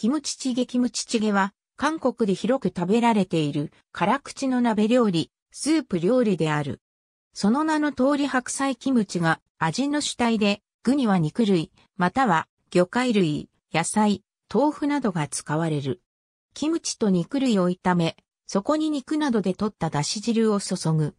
キムチチゲキムチチゲは、韓国で広く食べられている、辛口の鍋料理、スープ料理である。その名の通り白菜キムチが味の主体で、具には肉類、または魚介類、野菜、豆腐などが使われる。キムチと肉類を炒め、そこに肉などで取っただし汁を注ぐ。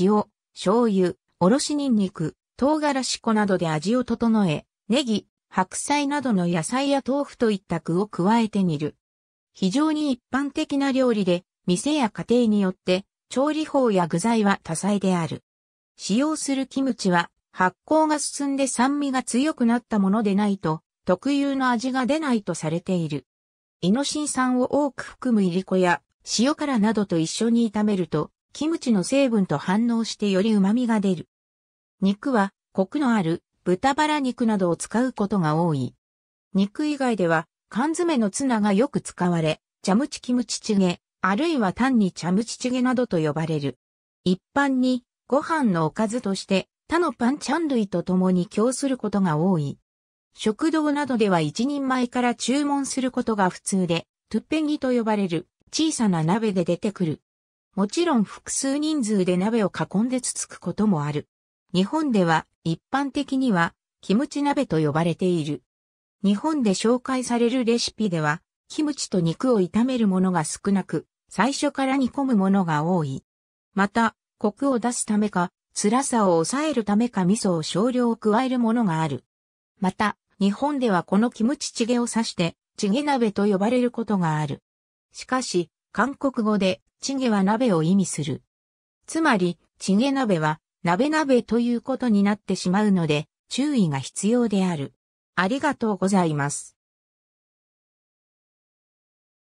塩、醤油、おろしニンニク、唐辛子粉などで味を整え、ネギ、白菜などの野菜や豆腐といった具を加えて煮る。非常に一般的な料理で、店や家庭によって調理法や具材は多彩である。使用するキムチは発酵が進んで酸味が強くなったものでないと特有の味が出ないとされている。イノシン酸を多く含むイリコや塩辛などと一緒に炒めるとキムチの成分と反応してより旨味が出る。肉はコクのある豚バラ肉などを使うことが多い。肉以外では、缶詰のツナがよく使われ、チャムチキムチチゲ、あるいは単にチャムチチゲなどと呼ばれる。一般に、ご飯のおかずとして、他のパンチャン類と共に供することが多い。食堂などでは一人前から注文することが普通で、トゥッペギと呼ばれる小さな鍋で出てくる。もちろん複数人数で鍋を囲んでつつくこともある。日本では一般的にはキムチ鍋と呼ばれている。日本で紹介されるレシピでは、キムチと肉を炒めるものが少なく、最初から煮込むものが多い。また、コクを出すためか、辛さを抑えるためか味噌を少量加えるものがある。また、日本ではこのキムチチゲを指して、チゲ鍋と呼ばれることがある。しかし、韓国語で、チゲは鍋を意味する。つまり、チゲ鍋は、鍋鍋ということになってしまうので、注意が必要である。ありがとうございます。